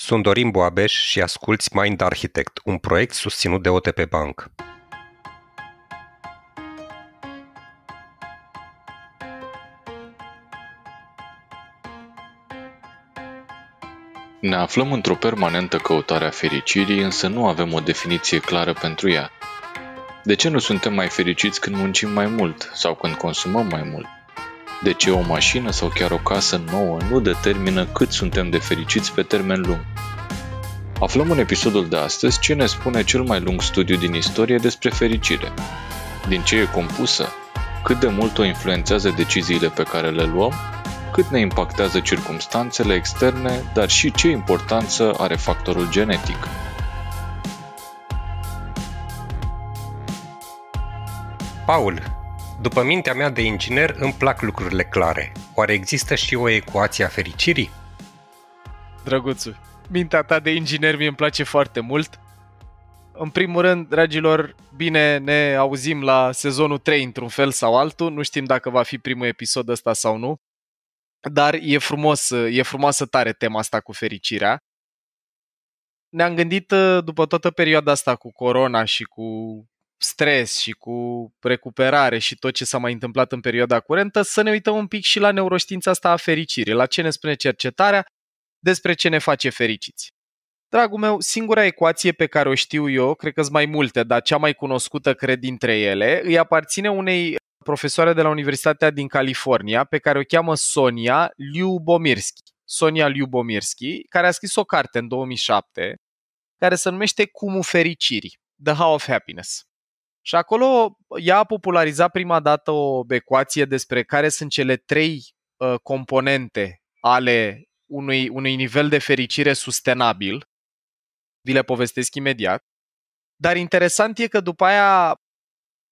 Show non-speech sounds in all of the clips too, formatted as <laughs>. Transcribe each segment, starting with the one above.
Sunt Dorin Boabeș și asculți Mind Architect, un proiect susținut de OTP Bank. Ne aflăm într-o permanentă căutare a fericirii, însă nu avem o definiție clară pentru ea. De ce nu suntem mai fericiți când muncim mai mult sau când consumăm mai mult? De ce o mașină sau chiar o casă nouă nu determină cât suntem de fericiți pe termen lung? Aflăm în episodul de astăzi ce ne spune cel mai lung studiu din istorie despre fericire, din ce e compusă, cât de mult o influențează deciziile pe care le luăm, cât ne impactează circumstanțele externe, dar și ce importanță are factorul genetic. Paul, după mintea mea de inginer îmi plac lucrurile clare. Oare există și o ecuație a fericirii? Drăguțu, mintea ta de inginer mi îmi place foarte mult. În primul rând, dragilor, bine ne auzim la sezonul 3 într-un fel sau altul. Nu știm dacă va fi primul episod ăsta sau nu. Dar e frumos, e frumoasă tare tema asta cu fericirea. Ne-am gândit după toată perioada asta cu corona și cu stres și cu recuperare și tot ce s-a mai întâmplat în perioada curentă, să ne uităm un pic și la neuroștiința asta a fericirii, la ce ne spune cercetarea despre ce ne face fericiți. Dragul meu, singura ecuație pe care o știu eu, cred că sunt mai multe, dar cea mai cunoscută, cred, dintre ele, îi aparține unei profesoare de la Universitatea din California, pe care o cheamă Sonia Liubomirski. Sonia Liubomirski, care a scris o carte în 2007, care se numește Cumul fericirii, The How of Happiness. Și acolo ea a popularizat prima dată o ecuație despre care sunt cele trei uh, componente ale unui, unui nivel de fericire sustenabil. Vi le povestesc imediat. Dar interesant e că după aia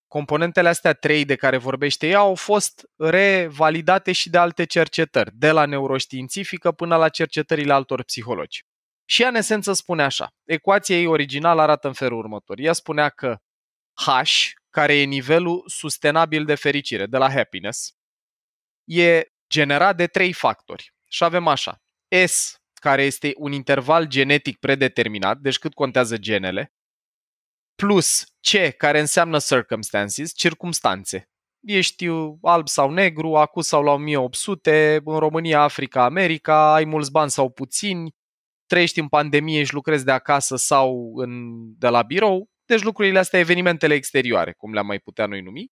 componentele astea trei de care vorbește ea au fost revalidate și de alte cercetări, de la neuroștiințifică până la cercetările altor psihologi. Și ea, în esență, spune așa. Ecuația ei originală arată în felul următor. Ea spunea că H, care e nivelul sustenabil de fericire, de la happiness, e generat de trei factori. Și avem așa, S, care este un interval genetic predeterminat, deci cât contează genele, plus C, care înseamnă circumstances, circumstanțe. Ești alb sau negru, acu sau la 1800, în România, Africa, America, ai mulți bani sau puțini, trăiești în pandemie și lucrezi de acasă sau în, de la birou, deci lucrurile astea, evenimentele exterioare, cum le-am mai putea noi numi.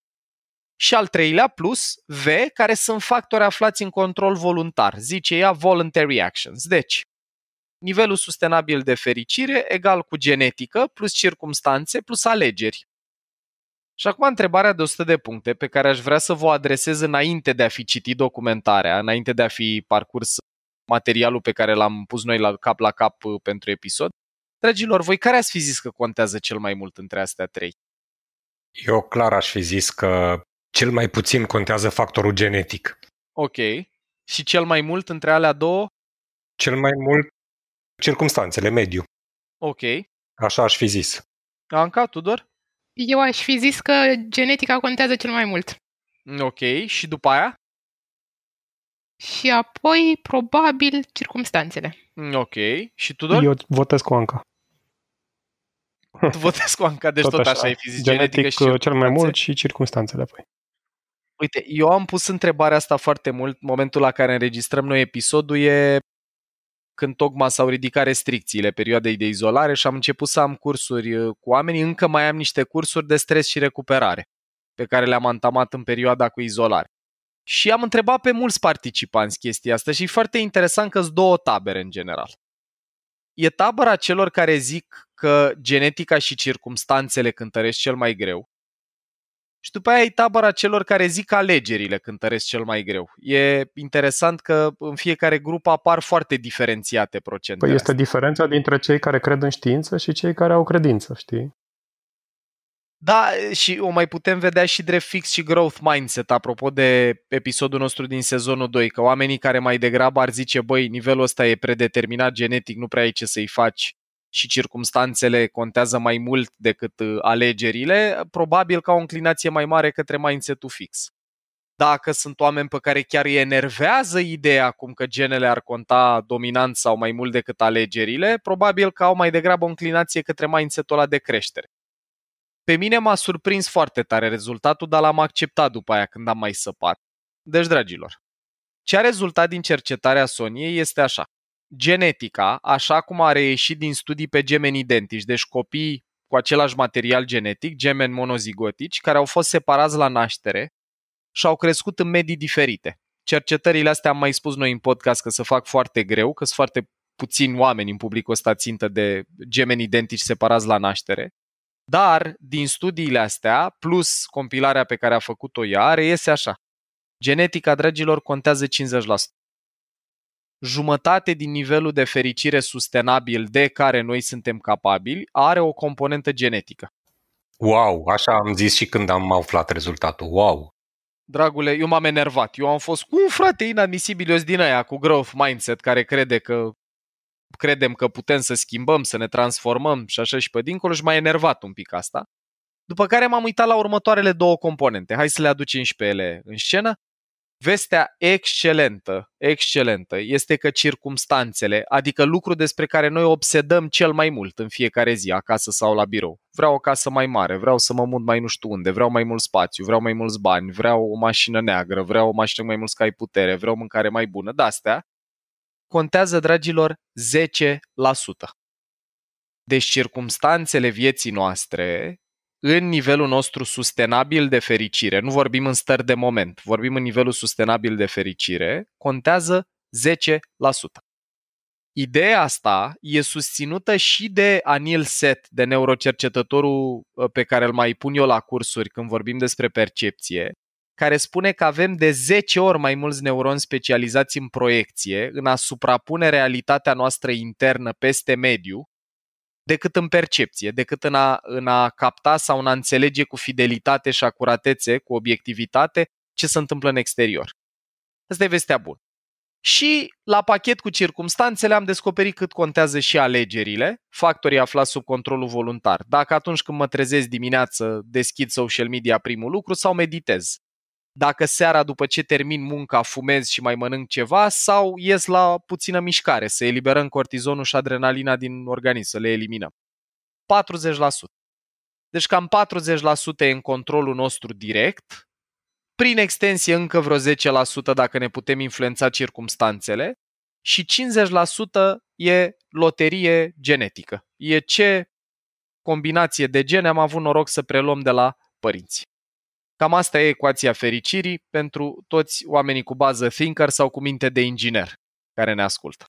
Și al treilea plus, V, care sunt factori aflați în control voluntar. Zice ea voluntary actions. Deci, nivelul sustenabil de fericire egal cu genetică plus circumstanțe plus alegeri. Și acum întrebarea de 100 de puncte pe care aș vrea să vă adresez înainte de a fi citit documentarea, înainte de a fi parcurs materialul pe care l-am pus noi la cap la cap uh, pentru episod, Dragilor, voi care ați fi zis că contează cel mai mult între astea trei? Eu clar aș fi zis că cel mai puțin contează factorul genetic. Ok. Și cel mai mult între alea două? Cel mai mult circumstanțele, mediu. Ok. Așa aș fi zis. Anca, Tudor? Eu aș fi zis că genetica contează cel mai mult. Ok, și după aia? și apoi, probabil, circumstanțele. Mm, ok. Și Tudor? Eu votez cu Anca. Tu votezi cu Anca, deci <laughs> tot, tot așa, așa e fizic genetic și uh, cel mai mult și circumstanțele apoi. Uite, eu am pus întrebarea asta foarte mult. Momentul la care înregistrăm noi episodul e când tocmai s-au ridicat restricțiile perioadei de izolare și am început să am cursuri uh, cu oamenii. Încă mai am niște cursuri de stres și recuperare pe care le-am antamat în perioada cu izolare. Și am întrebat pe mulți participanți chestia asta și e foarte interesant că sunt două tabere în general. E tabăra celor care zic că genetica și circumstanțele cântăresc cel mai greu. Și după aia e tabăra celor care zic că alegerile cântăresc cel mai greu. E interesant că în fiecare grup apar foarte diferențiate procente. Păi este astea. diferența dintre cei care cred în știință și cei care au credință, știi? Da, și o mai putem vedea și drept fix și growth mindset, apropo de episodul nostru din sezonul 2, că oamenii care mai degrabă ar zice, băi, nivelul ăsta e predeterminat genetic, nu prea ai ce să-i faci și circumstanțele contează mai mult decât uh, alegerile, probabil au o înclinație mai mare către mindset-ul fix. Dacă sunt oameni pe care chiar îi enervează ideea cum că genele ar conta dominant sau mai mult decât alegerile, probabil că au mai degrabă o înclinație către mindset-ul ăla de creștere. Pe mine m-a surprins foarte tare rezultatul, dar l-am acceptat după aia când am mai săpat. Deci, dragilor, ce a rezultat din cercetarea Soniei este așa. Genetica, așa cum a reieșit din studii pe gemeni identici, deci copii cu același material genetic, gemeni monozigotici, care au fost separați la naștere și au crescut în medii diferite. Cercetările astea am mai spus noi în podcast că se fac foarte greu, că sunt foarte puțini oameni în publicul ăsta țintă de gemeni identici separați la naștere. Dar din studiile astea, plus compilarea pe care a făcut-o ea, reiese așa. Genetica, dragilor, contează 50%. Jumătate din nivelul de fericire sustenabil de care noi suntem capabili are o componentă genetică. Wow, așa am zis și când am aflat rezultatul. Wow! Dragule, eu m-am enervat. Eu am fost cu un frate inadmisibil, eu din aia, cu growth mindset, care crede că credem că putem să schimbăm, să ne transformăm și așa și pe dincolo și m-a enervat un pic asta. După care m-am uitat la următoarele două componente. Hai să le aducem și pe ele în scenă. Vestea excelentă, excelentă este că circumstanțele, adică lucru despre care noi obsedăm cel mai mult în fiecare zi, acasă sau la birou. Vreau o casă mai mare, vreau să mă mut mai nu știu unde, vreau mai mult spațiu, vreau mai mulți bani, vreau o mașină neagră, vreau o mașină mai mult ca ai putere, vreau mâncare mai bună, de astea contează, dragilor, 10%. Deci circumstanțele vieții noastre, în nivelul nostru sustenabil de fericire, nu vorbim în stări de moment, vorbim în nivelul sustenabil de fericire, contează 10%. Ideea asta e susținută și de Anil Set, de neurocercetătorul pe care îl mai pun eu la cursuri când vorbim despre percepție, care spune că avem de 10 ori mai mulți neuroni specializați în proiecție, în a suprapune realitatea noastră internă peste mediu, decât în percepție, decât în a, în a capta sau în a înțelege cu fidelitate și acuratețe, cu obiectivitate, ce se întâmplă în exterior. Asta e vestea bună. Și la pachet cu circumstanțele am descoperit cât contează și alegerile, factorii aflați sub controlul voluntar. Dacă atunci când mă trezesc dimineață deschid social media primul lucru sau meditez dacă seara după ce termin munca fumez și mai mănânc ceva sau ies la puțină mișcare, să eliberăm cortizonul și adrenalina din organism, să le eliminăm. 40%. Deci cam 40% e în controlul nostru direct, prin extensie încă vreo 10% dacă ne putem influența circumstanțele și 50% e loterie genetică. E ce combinație de gene am avut noroc să preluăm de la părinți. Cam asta e ecuația fericirii pentru toți oamenii cu bază thinker sau cu minte de inginer care ne ascultă.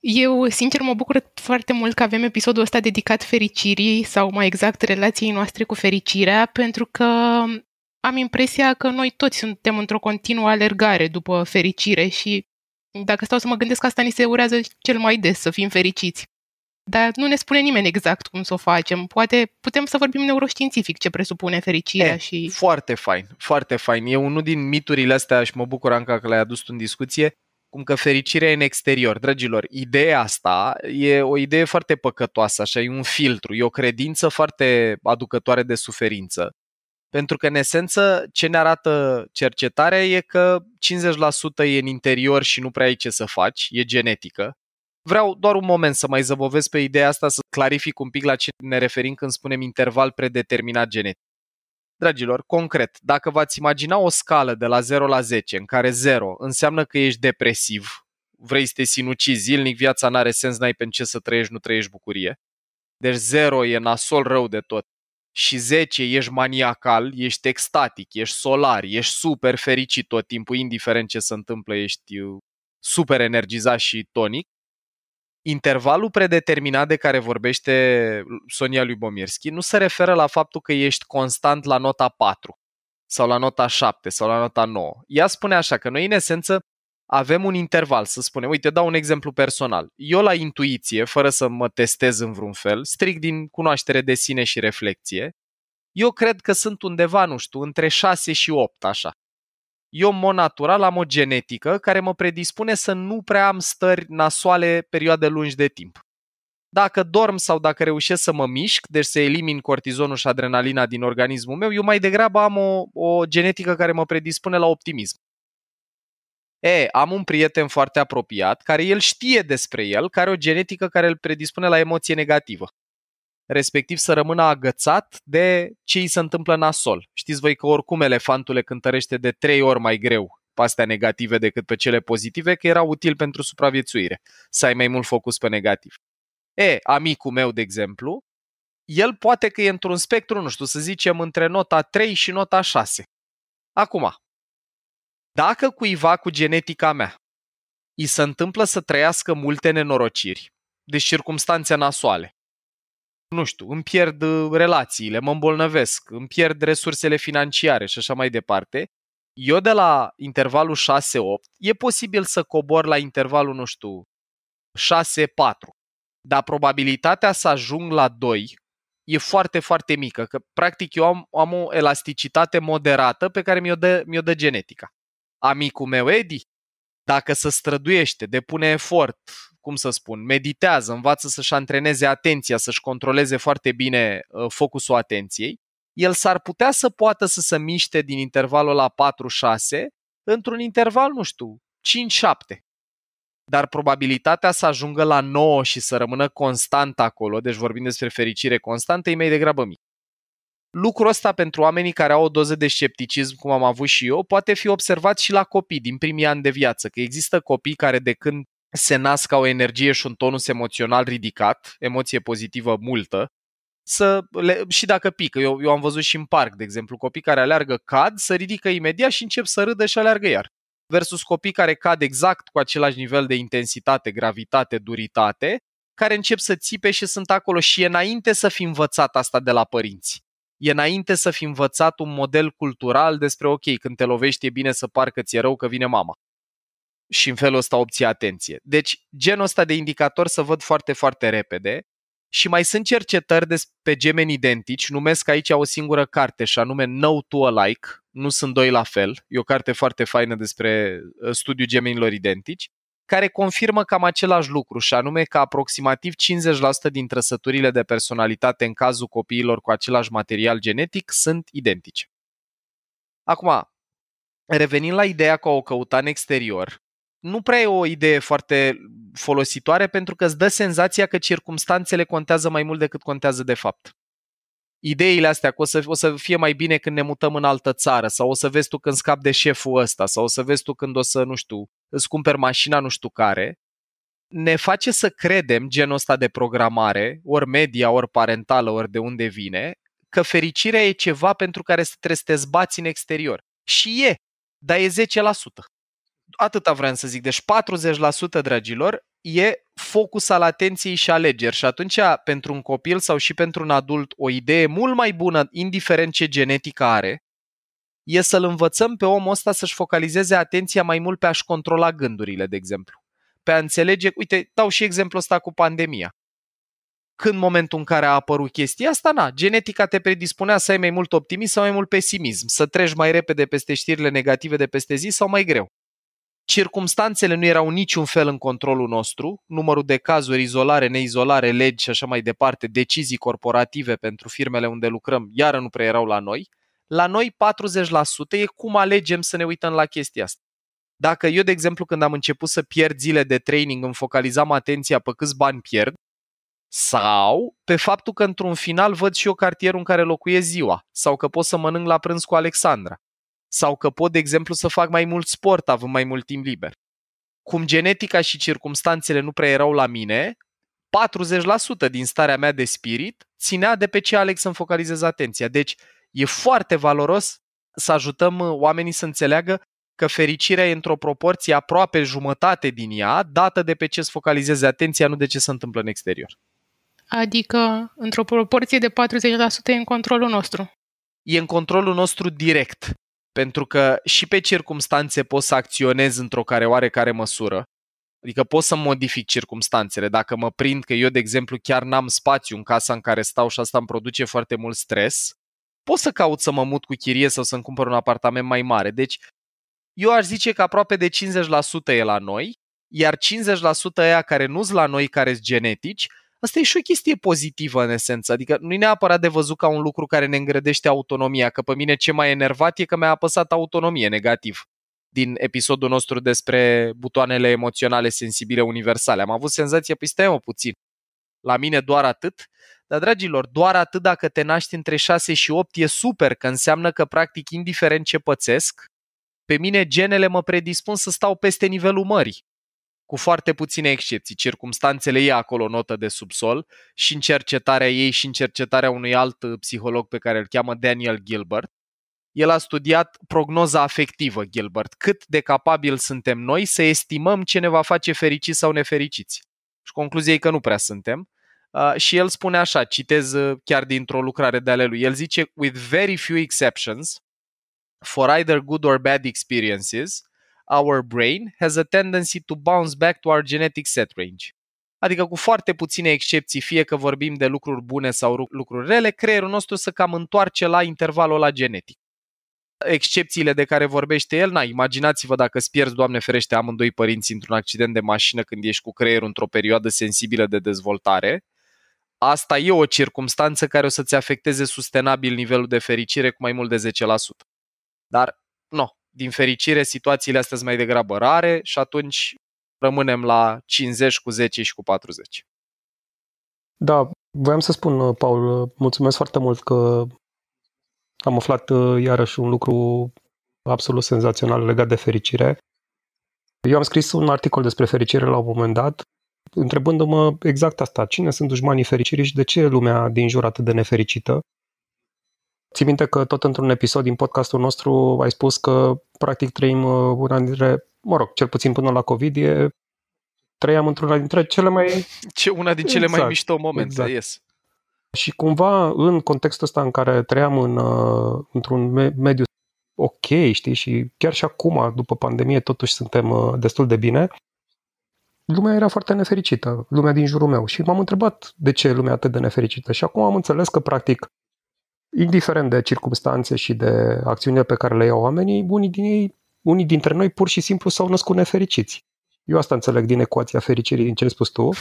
Eu, sincer, mă bucur foarte mult că avem episodul ăsta dedicat fericirii sau, mai exact, relației noastre cu fericirea, pentru că am impresia că noi toți suntem într-o continuă alergare după fericire și, dacă stau să mă gândesc, asta ni se urează cel mai des, să fim fericiți. Dar nu ne spune nimeni exact cum să o facem. Poate putem să vorbim neuroștiințific ce presupune fericirea e, eh, și... Foarte fain, foarte fain. E unul din miturile astea și mă bucur, Anca, că l-ai adus în discuție cum că fericirea e în exterior. Dragilor, ideea asta e o idee foarte păcătoasă, așa, e un filtru, e o credință foarte aducătoare de suferință. Pentru că, în esență, ce ne arată cercetarea e că 50% e în interior și nu prea ai ce să faci, e genetică. Vreau doar un moment să mai zăbovesc pe ideea asta, să clarific un pic la ce ne referim când spunem interval predeterminat genetic. Dragilor, concret, dacă v-ați imagina o scală de la 0 la 10, în care 0 înseamnă că ești depresiv, vrei să te sinucizi zilnic, viața n-are sens, n-ai pe ce să trăiești, nu trăiești bucurie. Deci 0 e nasol rău de tot. Și 10 ești maniacal, ești extatic, ești solar, ești super fericit tot timpul, indiferent ce se întâmplă, ești super energizat și tonic intervalul predeterminat de care vorbește Sonia Lubomirski nu se referă la faptul că ești constant la nota 4 sau la nota 7 sau la nota 9. Ea spune așa că noi în esență avem un interval, să spunem, uite, dau un exemplu personal. Eu la intuiție, fără să mă testez în vreun fel, strict din cunoaștere de sine și reflexie, eu cred că sunt undeva, nu știu, între 6 și 8, așa eu am o natural, am o genetică care mă predispune să nu prea am stări nasoale perioade lungi de timp. Dacă dorm sau dacă reușesc să mă mișc, deci să elimin cortizonul și adrenalina din organismul meu, eu mai degrabă am o, o genetică care mă predispune la optimism. E, am un prieten foarte apropiat care el știe despre el, care are o genetică care îl predispune la emoție negativă respectiv să rămână agățat de ce îi se întâmplă nasol. Știți voi că oricum elefantul le cântărește de trei ori mai greu pastea negative decât pe cele pozitive, că era util pentru supraviețuire, să ai mai mult focus pe negativ. E, amicul meu, de exemplu, el poate că e într-un spectru, nu știu, să zicem, între nota 3 și nota 6. Acum, dacă cuiva cu genetica mea îi se întâmplă să trăiască multe nenorociri, de circumstanțe nasoale, nu știu, îmi pierd uh, relațiile, mă îmbolnăvesc, îmi pierd resursele financiare și așa mai departe, eu de la intervalul 6-8 e posibil să cobor la intervalul, nu știu, 6-4, dar probabilitatea să ajung la 2 e foarte, foarte mică, că practic eu am, am o elasticitate moderată pe care mi-o dă, mi-o dă genetica. Amicul meu, Edi, dacă se străduiește, depune efort, cum să spun, meditează, învață să-și antreneze atenția, să-și controleze foarte bine uh, focusul atenției, el s-ar putea să poată să se miște din intervalul la 4-6 într-un interval, nu știu, 5-7. Dar probabilitatea să ajungă la 9 și să rămână constant acolo, deci vorbim despre fericire constantă, e mai degrabă mic. Lucrul ăsta pentru oamenii care au o doză de scepticism, cum am avut și eu, poate fi observat și la copii din primii ani de viață, că există copii care de când se nasc ca o energie și un tonus emoțional ridicat, emoție pozitivă multă, să le, și dacă pică. Eu, eu am văzut și în parc, de exemplu, copii care aleargă cad, să ridică imediat și încep să râdă și aleargă iar. Versus copii care cad exact cu același nivel de intensitate, gravitate, duritate, care încep să țipe și sunt acolo și e înainte să fi învățat asta de la părinți. E înainte să fi învățat un model cultural despre ok, când te lovești e bine să parcă ți-e rău că vine mama și în felul ăsta obții atenție. Deci genul ăsta de indicator să văd foarte, foarte repede și mai sunt cercetări despre gemeni identici, numesc aici o singură carte și anume No to Alike, nu sunt doi la fel, e o carte foarte faină despre ă, studiul gemenilor identici, care confirmă cam același lucru și anume că aproximativ 50% din trăsăturile de personalitate în cazul copiilor cu același material genetic sunt identice. Acum, revenind la ideea că o căuta în exterior, nu prea e o idee foarte folositoare pentru că îți dă senzația că circumstanțele contează mai mult decât contează de fapt. Ideile astea că o să, o să fie mai bine când ne mutăm în altă țară sau o să vezi tu când scap de șeful ăsta sau o să vezi tu când o să, nu știu, îți cumperi mașina nu știu care, ne face să credem genul ăsta de programare, ori media, ori parentală, ori de unde vine, că fericirea e ceva pentru care trebuie să te zbați în exterior. Și e, dar e 10% atâta vreau să zic. Deci 40%, dragilor, e focus al atenției și alegeri și atunci pentru un copil sau și pentru un adult o idee mult mai bună, indiferent ce genetică are, e să-l învățăm pe omul ăsta să-și focalizeze atenția mai mult pe a-și controla gândurile, de exemplu. Pe a înțelege, uite, dau și exemplul ăsta cu pandemia. Când momentul în care a apărut chestia asta, na, genetica te predispunea să ai mai mult optimism sau mai mult pesimism, să treci mai repede peste știrile negative de peste zi sau mai greu. Circumstanțele nu erau niciun fel în controlul nostru, numărul de cazuri, izolare, neizolare, legi și așa mai departe, decizii corporative pentru firmele unde lucrăm, iară nu prea erau la noi. La noi 40% e cum alegem să ne uităm la chestia asta. Dacă eu, de exemplu, când am început să pierd zile de training, îmi focalizam atenția pe câți bani pierd, sau pe faptul că într-un final văd și eu cartierul în care locuiesc ziua, sau că pot să mănânc la prânz cu Alexandra, sau că pot, de exemplu, să fac mai mult sport având mai mult timp liber. Cum genetica și circumstanțele nu prea erau la mine, 40% din starea mea de spirit ținea de pe ce aleg să-mi focalizez atenția. Deci e foarte valoros să ajutăm uh, oamenii să înțeleagă că fericirea e într-o proporție aproape jumătate din ea, dată de pe ce îți focalizezi atenția, nu de ce se întâmplă în exterior. Adică, într-o proporție de 40% e în controlul nostru. E în controlul nostru direct pentru că și pe circumstanțe poți să acționezi într-o care oarecare măsură. Adică pot să modific circumstanțele. Dacă mă prind că eu, de exemplu, chiar n-am spațiu în casa în care stau și asta îmi produce foarte mult stres, pot să caut să mă mut cu chirie sau să-mi cumpăr un apartament mai mare. Deci, eu aș zice că aproape de 50% e la noi, iar 50% aia care nu s la noi, care sunt genetici, Asta e și o chestie pozitivă în esență, adică nu e neapărat de văzut ca un lucru care ne îngrădește autonomia, că pe mine ce m-a enervat e că mi-a apăsat autonomie negativ din episodul nostru despre butoanele emoționale sensibile universale. Am avut senzația, păi stai mă puțin, la mine doar atât, dar dragilor, doar atât dacă te naști între 6 și 8 e super, că înseamnă că practic indiferent ce pățesc, pe mine genele mă predispun să stau peste nivelul mării cu foarte puține excepții. Circumstanțele ei acolo notă de subsol și în cercetarea ei și în cercetarea unui alt uh, psiholog pe care îl cheamă Daniel Gilbert. El a studiat prognoza afectivă, Gilbert, cât de capabil suntem noi să estimăm ce ne va face fericiți sau nefericiți. Și concluzia e că nu prea suntem. Uh, și el spune așa, citez uh, chiar dintr-o lucrare de ale lui, el zice, with very few exceptions, for either good or bad experiences – our brain has a tendency to bounce back to our genetic set range. Adică cu foarte puține excepții, fie că vorbim de lucruri bune sau lucruri rele, creierul nostru să cam întoarce la intervalul la genetic. Excepțiile de care vorbește el, na, imaginați-vă dacă îți pierzi, Doamne ferește, amândoi părinți într-un accident de mașină când ești cu creierul într-o perioadă sensibilă de dezvoltare, asta e o circunstanță care o să-ți afecteze sustenabil nivelul de fericire cu mai mult de 10%. Dar, nu, din fericire, situațiile astea sunt mai degrabă rare și atunci rămânem la 50 cu 10 și cu 40. Da, voiam să spun, uh, Paul, uh, mulțumesc foarte mult că am aflat uh, iarăși un lucru absolut senzațional legat de fericire. Eu am scris un articol despre fericire la un moment dat, întrebându-mă exact asta, cine sunt dușmanii fericirii și de ce e lumea din jur atât de nefericită Ții minte că tot într-un episod din podcastul nostru ai spus că practic trăim uh, una dintre, mă rog, cel puțin până la COVID, e, trăiam într-una dintre cele mai... <laughs> Ce, una din cele exact, mai mișto momente, exact. yes. Și cumva în contextul ăsta în care trăiam în, uh, într-un mediu ok, știi, și chiar și acum, după pandemie, totuși suntem uh, destul de bine, lumea era foarte nefericită, lumea din jurul meu. Și m-am întrebat de ce lumea atât de nefericită. Și acum am înțeles că, practic, indiferent de circumstanțe și de acțiunile pe care le iau oamenii, unii, din ei, unii dintre noi pur și simplu s-au născut nefericiți. Eu asta înțeleg din ecuația fericirii din ce ai spus tu. <laughs>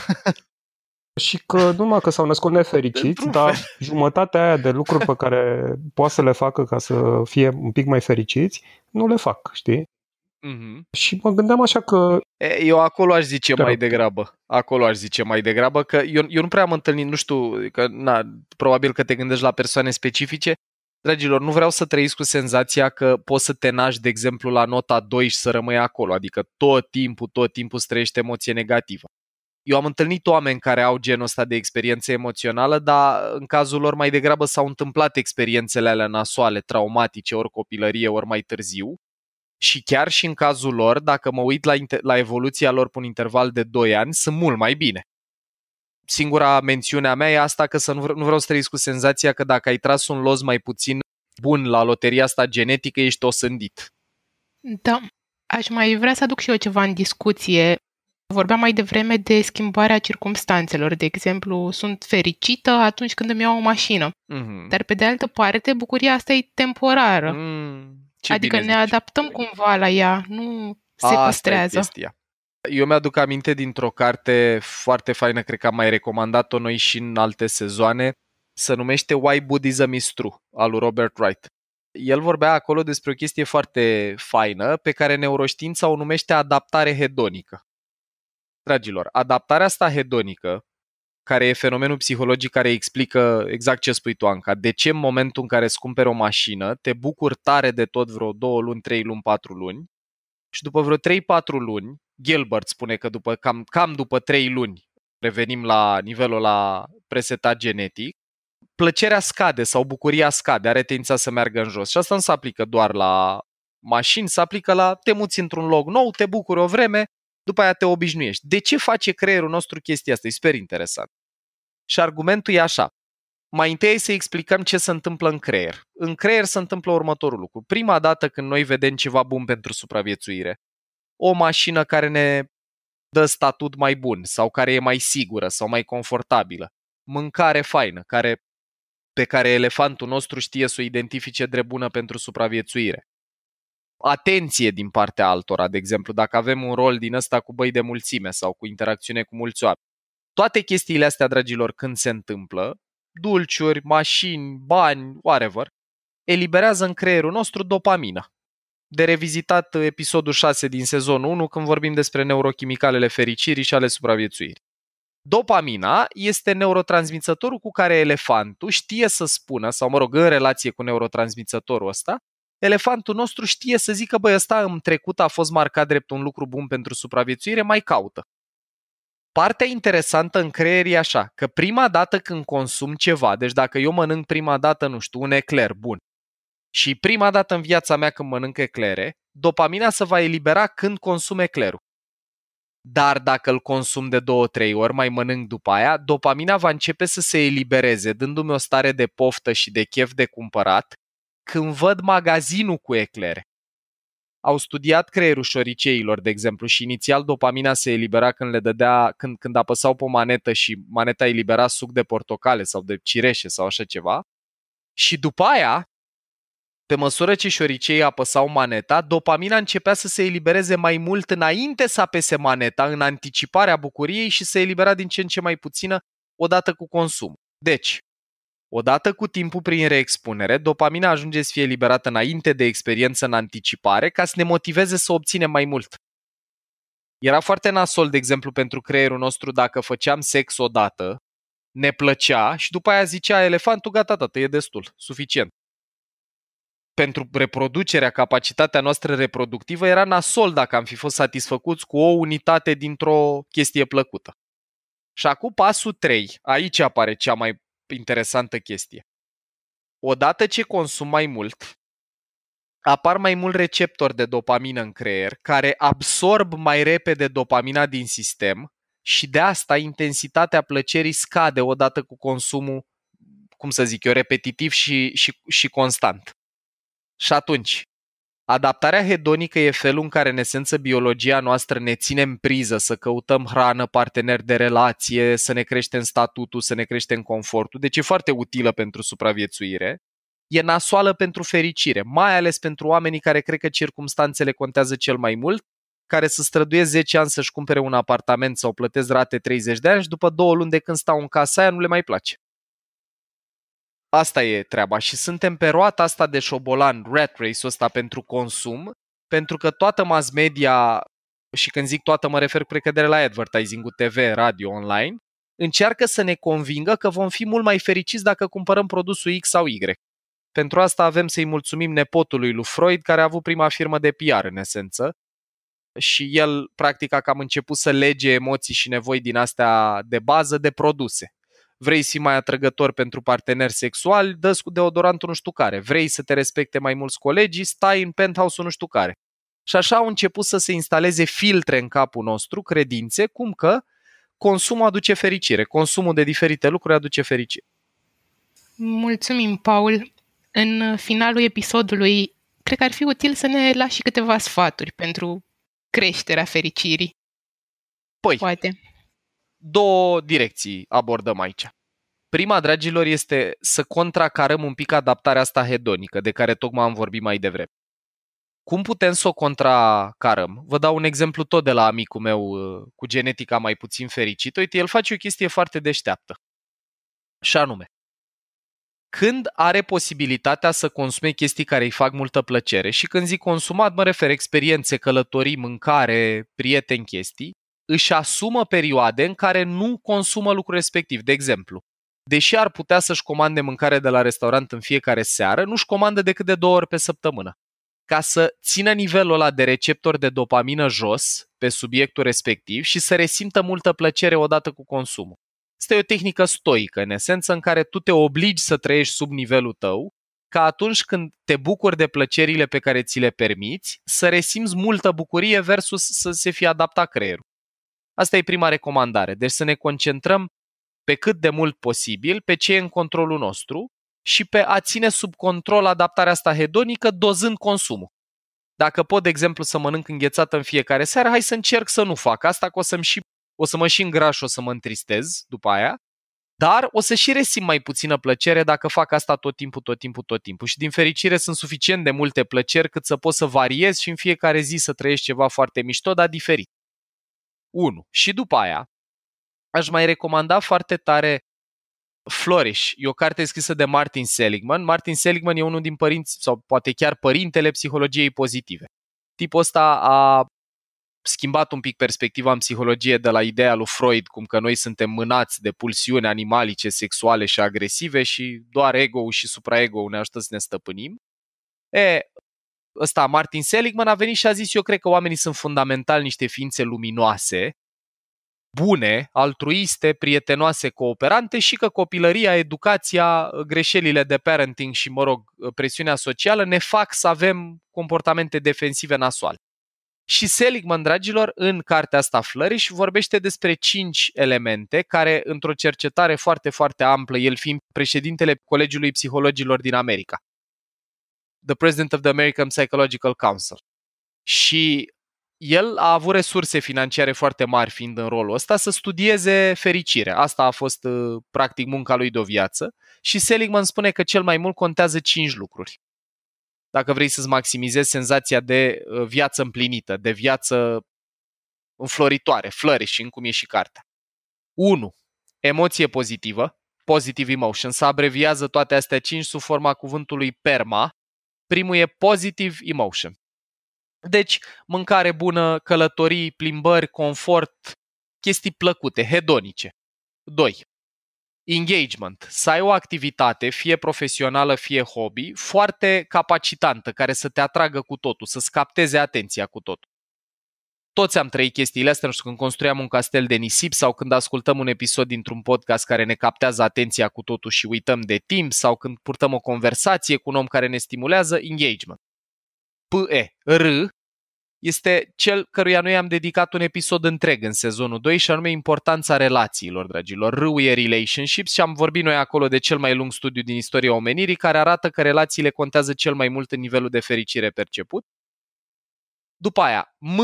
și că numai că s-au născut nefericiți, dar jumătatea aia de lucruri pe care poate să le facă ca să fie un pic mai fericiți, nu le fac, știi? Mm-hmm. Și mă gândeam așa că... Eu acolo aș zice mai degrabă. Acolo aș zice mai degrabă că eu, eu nu prea am întâlnit, nu știu, că na, probabil că te gândești la persoane specifice. Dragilor, nu vreau să trăiți cu senzația că poți să te naști, de exemplu, la nota 2 și să rămâi acolo. Adică tot timpul, tot timpul să trăiești emoție negativă. Eu am întâlnit oameni care au genul ăsta de experiență emoțională, dar în cazul lor mai degrabă s-au întâmplat experiențele alea nasoale, traumatice, ori copilărie, ori mai târziu și chiar și în cazul lor, dacă mă uit la, la evoluția lor pe un interval de 2 ani, sunt mult mai bine. Singura mențiune a mea e asta că să nu, vreau, nu vreau să trăiesc cu senzația că dacă ai tras un los mai puțin bun la loteria asta genetică, ești osândit. Da, aș mai vrea să aduc și eu ceva în discuție. Vorbeam mai devreme de schimbarea circumstanțelor. De exemplu, sunt fericită atunci când îmi iau o mașină. Mm-hmm. Dar, pe de altă parte, bucuria asta e temporară. Mm. Ce adică ne zici. adaptăm cumva la ea, nu se Asta păstrează. E Eu mi-aduc aminte dintr-o carte foarte faină, cred că am mai recomandat-o noi și în alte sezoane, se numește Why Buddhism is True, al lui Robert Wright. El vorbea acolo despre o chestie foarte faină, pe care neuroștiința o numește adaptare hedonică. Dragilor, adaptarea asta hedonică care e fenomenul psihologic care explică exact ce spui tu, Anca. De ce în momentul în care îți cumperi o mașină, te bucuri tare de tot vreo 2 luni, 3 luni, 4 luni și după vreo 3-4 luni, Gilbert spune că după, cam, cam după 3 luni revenim la nivelul la presetat genetic, plăcerea scade sau bucuria scade, are tendința să meargă în jos. Și asta nu se aplică doar la mașini, se aplică la te muți într-un loc nou, te bucuri o vreme, după aia te obișnuiești. De ce face creierul nostru chestia asta? E super interesant. Și argumentul e așa. Mai întâi să explicăm ce se întâmplă în creier. În creier se întâmplă următorul lucru. Prima dată când noi vedem ceva bun pentru supraviețuire, o mașină care ne dă statut mai bun sau care e mai sigură sau mai confortabilă, mâncare faină care, pe care elefantul nostru știe să o identifice drept bună pentru supraviețuire, atenție din partea altora, de exemplu, dacă avem un rol din ăsta cu băi de mulțime sau cu interacțiune cu mulți oameni. Toate chestiile astea, dragilor, când se întâmplă, dulciuri, mașini, bani, whatever, eliberează în creierul nostru dopamină. De revizitat episodul 6 din sezonul 1 când vorbim despre neurochimicalele fericirii și ale supraviețuirii. Dopamina este neurotransmițătorul cu care elefantul știe să spună, sau mă rog, în relație cu neurotransmițătorul ăsta, elefantul nostru știe să zică, băi, ăsta în trecut a fost marcat drept un lucru bun pentru supraviețuire, mai caută. Partea interesantă în creier e așa, că prima dată când consum ceva, deci dacă eu mănânc prima dată, nu știu, un ecler bun, și prima dată în viața mea când mănânc eclere, dopamina se va elibera când consum eclerul. Dar dacă îl consum de două trei ori, mai mănânc după aia, dopamina va începe să se elibereze, dându-mi o stare de poftă și de chef de cumpărat, când văd magazinul cu eclere, au studiat creierul șoriceilor, de exemplu, și inițial dopamina se elibera când le dădea, când, când apăsau pe manetă și maneta elibera suc de portocale sau de cireșe sau așa ceva. Și după aia, pe măsură ce șoriceii apăsau maneta, dopamina începea să se elibereze mai mult înainte să apese maneta, în anticiparea bucuriei și se elibera din ce în ce mai puțină odată cu consum. Deci, Odată cu timpul prin reexpunere, dopamina ajunge să fie liberată înainte de experiență în anticipare ca să ne motiveze să obținem mai mult. Era foarte nasol, de exemplu, pentru creierul nostru dacă făceam sex odată, ne plăcea și după aia zicea elefantul, gata, tată, e destul, suficient. Pentru reproducerea, capacitatea noastră reproductivă era nasol dacă am fi fost satisfăcuți cu o unitate dintr-o chestie plăcută. Și acum pasul 3, aici apare cea mai interesantă chestie. Odată ce consum mai mult, apar mai mult receptori de dopamină în creier care absorb mai repede dopamina din sistem și de asta intensitatea plăcerii scade odată cu consumul, cum să zic eu, repetitiv și, și, și constant. Și atunci, Adaptarea hedonică e felul în care în esență biologia noastră ne ține în priză să căutăm hrană, parteneri de relație, să ne creștem statutul, să ne creștem confortul, deci e foarte utilă pentru supraviețuire. E nasoală pentru fericire, mai ales pentru oamenii care cred că circumstanțele contează cel mai mult, care să străduie 10 ani să-și cumpere un apartament sau plătesc rate 30 de ani și după două luni de când stau în casa aia nu le mai place. Asta e treaba și suntem pe roata asta de șobolan, rat race-ul ăsta pentru consum, pentru că toată mass media, și când zic toată mă refer cu precădere la advertising TV, radio, online, încearcă să ne convingă că vom fi mult mai fericiți dacă cumpărăm produsul X sau Y. Pentru asta avem să-i mulțumim nepotului lui Freud, care a avut prima firmă de PR în esență, și el practic a cam început să lege emoții și nevoi din astea de bază de produse vrei să fii mai atrăgător pentru parteneri sexuali, dă cu deodorantul nu știu care, vrei să te respecte mai mulți colegii, stai în penthouse-ul nu știu care. Și așa au început să se instaleze filtre în capul nostru, credințe, cum că consumul aduce fericire, consumul de diferite lucruri aduce fericire. Mulțumim, Paul. În finalul episodului, cred că ar fi util să ne lași câteva sfaturi pentru creșterea fericirii. Păi, Poate două direcții abordăm aici. Prima, dragilor, este să contracarăm un pic adaptarea asta hedonică, de care tocmai am vorbit mai devreme. Cum putem să o contracarăm? Vă dau un exemplu tot de la amicul meu uh, cu genetica mai puțin fericită. Uite, el face o chestie foarte deșteaptă. Și anume, când are posibilitatea să consume chestii care îi fac multă plăcere și când zic consumat mă refer experiențe, călătorii, mâncare, prieteni, chestii, își asumă perioade în care nu consumă lucrul respectiv. De exemplu, deși ar putea să-și comande mâncare de la restaurant în fiecare seară, nu-și comandă decât de două ori pe săptămână. Ca să țină nivelul ăla de receptor de dopamină jos pe subiectul respectiv și să resimtă multă plăcere odată cu consumul. Este o tehnică stoică, în esență, în care tu te obligi să trăiești sub nivelul tău, ca atunci când te bucuri de plăcerile pe care ți le permiți, să resimți multă bucurie versus să se fie adaptat creierul. Asta e prima recomandare. Deci să ne concentrăm pe cât de mult posibil pe ce e în controlul nostru și pe a ține sub control adaptarea asta hedonică dozând consumul. Dacă pot, de exemplu, să mănânc înghețată în fiecare seară, hai să încerc să nu fac asta, că o, să-mi și, o să mă și îngraș, o să mă întristez după aia, dar o să și resim mai puțină plăcere dacă fac asta tot timpul, tot timpul, tot timpul. Și din fericire sunt suficient de multe plăceri cât să poți să variezi și în fiecare zi să trăiești ceva foarte mișto, dar diferit. 1. Și după aia, aș mai recomanda foarte tare Flourish. E o carte scrisă de Martin Seligman. Martin Seligman e unul din părinți, sau poate chiar părintele psihologiei pozitive. Tipul ăsta a schimbat un pic perspectiva în psihologie de la ideea lui Freud, cum că noi suntem mânați de pulsiuni animalice, sexuale și agresive și doar ego-ul și supraego-ul ne ajută să ne stăpânim. E, ăsta, Martin Seligman, a venit și a zis, eu cred că oamenii sunt fundamental niște ființe luminoase, bune, altruiste, prietenoase, cooperante și că copilăria, educația, greșelile de parenting și, mă rog, presiunea socială ne fac să avem comportamente defensive nasoale. Și Seligman, dragilor, în cartea asta Flourish vorbește despre cinci elemente care, într-o cercetare foarte, foarte amplă, el fiind președintele Colegiului Psihologilor din America, the president of the American Psychological Council. Și el a avut resurse financiare foarte mari fiind în rolul ăsta să studieze fericirea. Asta a fost uh, practic munca lui de o viață și Seligman spune că cel mai mult contează cinci lucruri. Dacă vrei să-ți maximizezi senzația de uh, viață împlinită, de viață înfloritoare, și cum e și cartea. 1. Emoție pozitivă, positive emotion, Să abreviază toate astea cinci sub forma cuvântului PERMA, primul e positive emotion. Deci, mâncare bună, călătorii, plimbări, confort, chestii plăcute, hedonice. 2. Engagement. Să ai o activitate, fie profesională, fie hobby, foarte capacitantă, care să te atragă cu totul, să-ți capteze atenția cu totul toți am trăit chestiile astea, nu știu, când construiam un castel de nisip sau când ascultăm un episod dintr-un podcast care ne captează atenția cu totul și uităm de timp sau când purtăm o conversație cu un om care ne stimulează, engagement. P E R, este cel căruia noi am dedicat un episod întreg în sezonul 2 și anume importanța relațiilor, dragilor. R e relationships și am vorbit noi acolo de cel mai lung studiu din istoria omenirii care arată că relațiile contează cel mai mult în nivelul de fericire perceput. După aia, m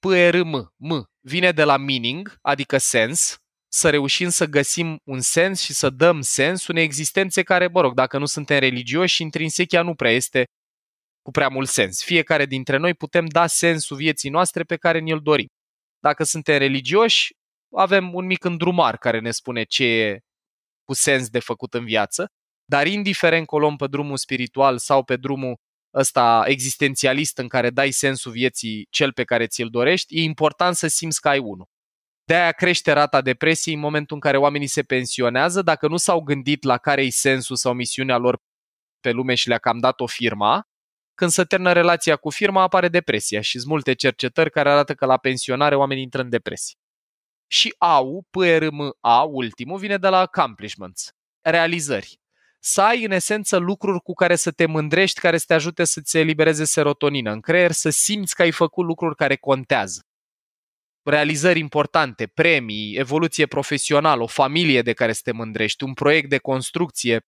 PRM, M, vine de la meaning, adică sens, să reușim să găsim un sens și să dăm sens unei existențe care, mă rog, dacă nu suntem religioși, și intrinsec nu prea este cu prea mult sens. Fiecare dintre noi putem da sensul vieții noastre pe care ni-l dorim. Dacă suntem religioși, avem un mic îndrumar care ne spune ce e cu sens de făcut în viață, dar indiferent că o luăm pe drumul spiritual sau pe drumul ăsta existențialist în care dai sensul vieții cel pe care ți-l dorești, e important să simți că ai unul. De-aia crește rata depresiei în momentul în care oamenii se pensionează, dacă nu s-au gândit la care-i sensul sau misiunea lor pe lume și le-a cam dat o firma, când se termină relația cu firma apare depresia și sunt multe cercetări care arată că la pensionare oamenii intră în depresie. Și AU, PRMA, ultimul, vine de la accomplishments, realizări să ai în esență lucruri cu care să te mândrești, care să te ajute să-ți elibereze serotonină în creier, să simți că ai făcut lucruri care contează. Realizări importante, premii, evoluție profesională, o familie de care să te mândrești, un proiect de construcție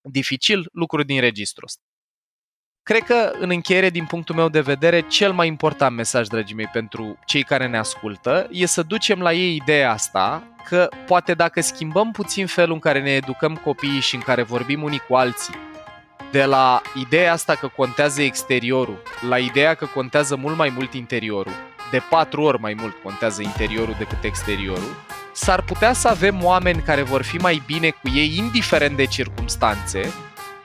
dificil, lucruri din registrul ăsta. Cred că, în încheiere, din punctul meu de vedere, cel mai important mesaj, dragii mei, pentru cei care ne ascultă e să ducem la ei ideea asta că poate dacă schimbăm puțin felul în care ne educăm copiii și în care vorbim unii cu alții, de la ideea asta că contează exteriorul, la ideea că contează mult mai mult interiorul, de patru ori mai mult contează interiorul decât exteriorul, s-ar putea să avem oameni care vor fi mai bine cu ei indiferent de circunstanțe,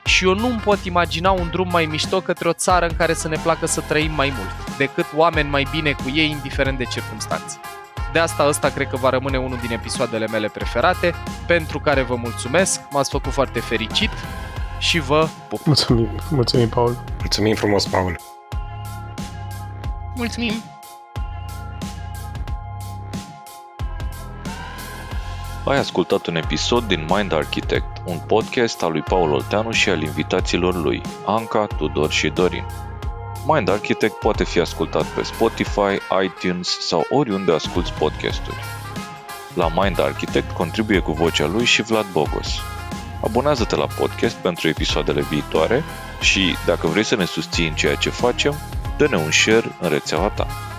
și eu nu-mi pot imagina un drum mai mișto către o țară în care să ne placă să trăim mai mult, decât oameni mai bine cu ei, indiferent de circunstanțe. De asta ăsta cred că va rămâne unul din episoadele mele preferate, pentru care vă mulțumesc, m-ați făcut foarte fericit și vă pup! Mulțumim, mulțumim Paul! Mulțumim frumos, Paul! Mulțumim! Ai ascultat un episod din Mind Architect un podcast al lui Paul Olteanu și al invitațiilor lui, Anca, Tudor și Dorin. Mind Architect poate fi ascultat pe Spotify, iTunes sau oriunde asculti podcasturi. La Mind Architect contribuie cu vocea lui și Vlad Bogos. Abonează-te la podcast pentru episoadele viitoare și, dacă vrei să ne susții în ceea ce facem, dă-ne un share în rețeaua ta.